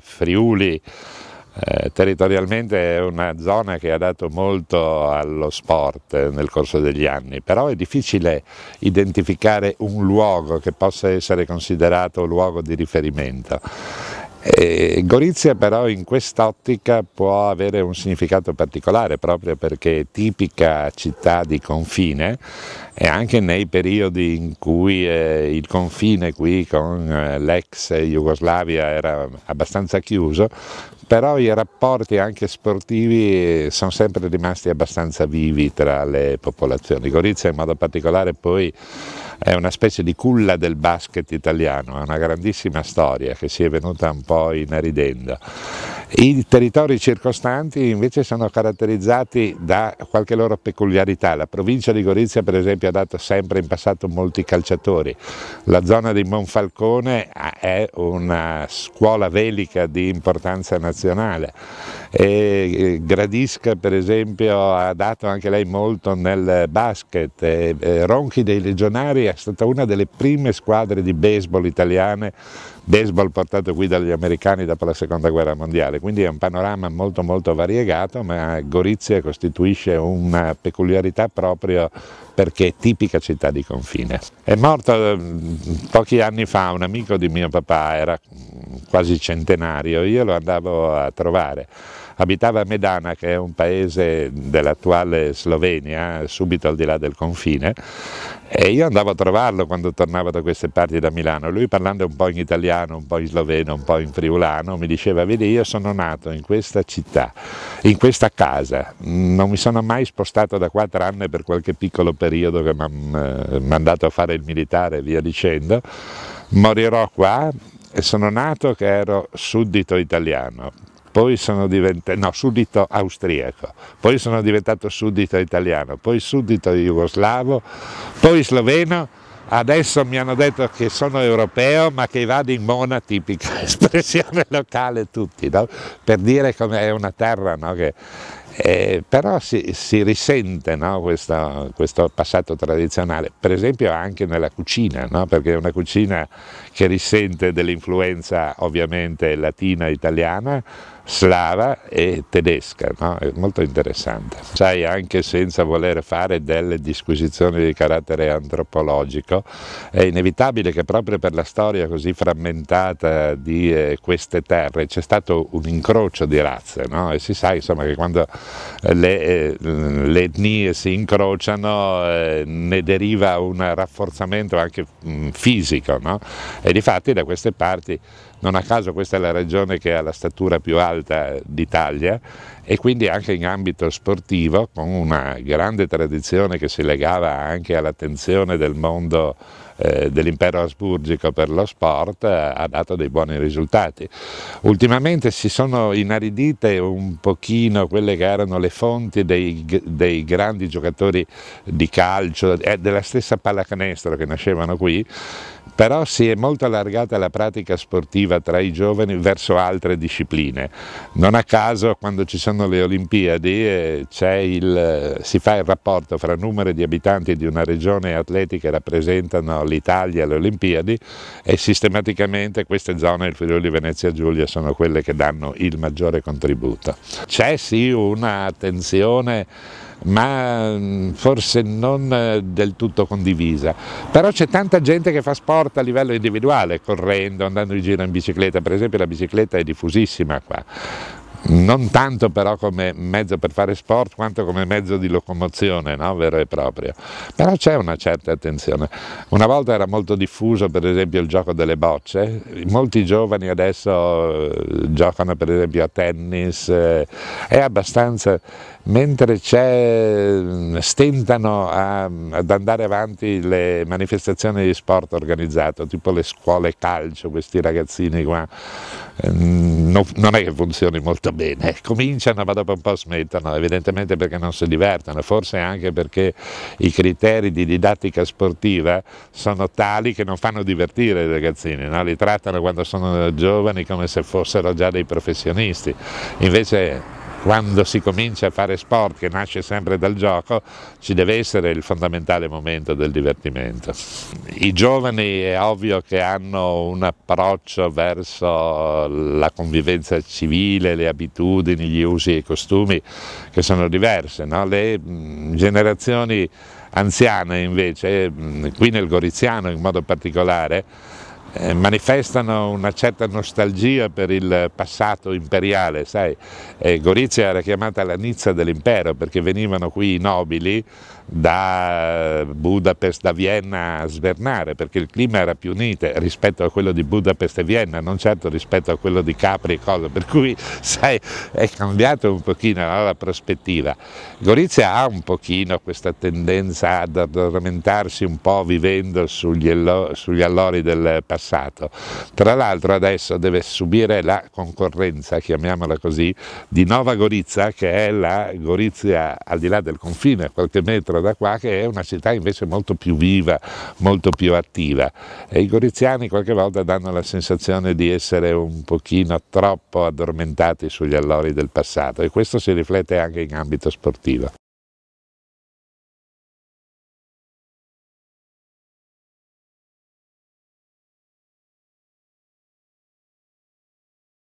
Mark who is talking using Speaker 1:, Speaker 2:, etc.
Speaker 1: Friuli eh, territorialmente è una zona che ha dato molto allo sport nel corso degli anni, però è difficile identificare un luogo che possa essere considerato luogo di riferimento Gorizia però in quest'ottica può avere un significato particolare proprio perché è tipica città di confine e anche nei periodi in cui eh, il confine qui con eh, l'ex Jugoslavia era abbastanza chiuso, però i rapporti anche sportivi sono sempre rimasti abbastanza vivi tra le popolazioni. Gorizia in modo particolare poi è una specie di culla del basket italiano, ha una grandissima storia che si è venuta un poi una ridenda. I territori circostanti invece sono caratterizzati da qualche loro peculiarità, la provincia di Gorizia per esempio ha dato sempre in passato molti calciatori, la zona di Monfalcone ah, è una scuola velica di importanza nazionale e eh, Gradisca per esempio ha dato anche lei molto nel basket, e eh, Ronchi dei Legionari è stata una delle prime squadre di baseball italiane, baseball portato qui dagli americani dopo la seconda guerra mondiale Nazionale, quindi è un panorama molto molto variegato, ma Gorizia costituisce una peculiarità proprio perché è tipica città di confine. È morto mm, pochi anni fa un amico di mio papà, era mm, quasi centenario, io lo andavo a trovare. Abitava a Medana, che è un paese dell'attuale Slovenia, subito al di là del confine, e io andavo a trovarlo quando tornavo da queste parti da Milano. Lui parlando un po' in italiano, un po' in sloveno, un po' in friulano, mi diceva, vedi io sono nato in questa città, in questa casa, non mi sono mai spostato da qua tranne per qualche piccolo periodo che mi hanno eh, mandato a fare il militare e via dicendo, morirò qua e sono nato che ero suddito italiano, poi sono diventato, no, suddito austriaco, poi sono diventato suddito italiano, poi suddito jugoslavo, poi sloveno, adesso mi hanno detto che sono europeo ma che vado in mona, tipica espressione locale tutti, no? per dire come è una terra no? che eh, però si, si risente no, questo, questo, passato tradizionale, per esempio anche nella cucina, no? perché è una cucina che risente dell'influenza ovviamente latina-italiana, slava e tedesca, no? è molto interessante. Sai, anche senza voler fare delle disquisizioni di carattere antropologico, è inevitabile che proprio per la storia così frammentata di eh, queste terre c'è stato un incrocio di razze no? e si sa insomma, che quando eh, le, eh, le etnie si incrociano eh, ne deriva un rafforzamento anche mh, fisico no? e di fatti da queste parti non a caso questa è la regione che ha la statura più alta d'Italia e quindi anche in ambito sportivo con una grande tradizione che si legava anche all'attenzione del mondo eh, dell'impero asburgico per lo sport ha dato dei buoni risultati. Ultimamente si sono inaridite un pochino quelle che erano le fonti dei, dei grandi giocatori di calcio, eh, della stessa pallacanestro che nascevano qui però si è molto allargata la pratica sportiva tra i giovani verso altre discipline. Non a caso quando ci sono le Olimpiadi eh, il, eh, si fa il rapporto fra numero di abitanti di una regione e atleti che rappresentano l'Italia alle Olimpiadi e sistematicamente queste zone il Friuli Venezia Giulia sono quelle che danno il maggiore contributo. C'è sì un'attenzione ma mm, forse non eh, del tutto condivisa. Però c'è tanta gente che fa sport a livello individuale, correndo, andando in giro in bicicletta, per esempio la bicicletta è diffusissima qua, non tanto però come mezzo per fare sport quanto come mezzo di locomozione no? vero e proprio, però c'è una certa attenzione. Una volta era molto diffuso per esempio il gioco delle bocce, molti giovani adesso eh, giocano per esempio a tennis, eh, è abbastanza mentre stentano a, ad andare avanti le manifestazioni di sport organizzato, tipo le scuole calcio, questi ragazzini qua, eh, no, non è che funzioni molto bene, eh, cominciano ma dopo un po' smettono, evidentemente perché non si divertono, forse anche perché i criteri di didattica sportiva sono tali che non fanno divertire i ragazzini, no? li trattano quando sono giovani come se fossero già dei professionisti, invece quando si comincia a fare sport, che nasce sempre dal gioco, ci deve essere il fondamentale momento del divertimento. I giovani è ovvio che hanno un approccio verso la convivenza civile, le abitudini, gli usi e i costumi che sono diverse. No? Le mm, generazioni anziane invece, mm, qui nel Goriziano in modo particolare, eh, manifestano una certa nostalgia per il passato imperiale, sai, eh, Gorizia era chiamata la Nizza dell'impero perché venivano qui i nobili da Budapest a Vienna a svernare, perché il clima era più unite rispetto a quello di Budapest e Vienna, non certo rispetto a quello di Capri e cosa, per cui sai, è cambiata un pochino no, la prospettiva. Gorizia ha un pochino questa tendenza ad addormentarsi un po' vivendo sugli, allo- sugli allori del passato, tra l'altro adesso deve subire la concorrenza, chiamiamola così, di Nova Gorizia, che è la Gorizia al di là del confine, a qualche metro Pescara da qua che è una città invece molto più viva, molto più attiva e i goriziani qualche volta danno la sensazione di essere un pochino troppo addormentati sugli allori del passato e questo si riflette anche in ambito sportivo.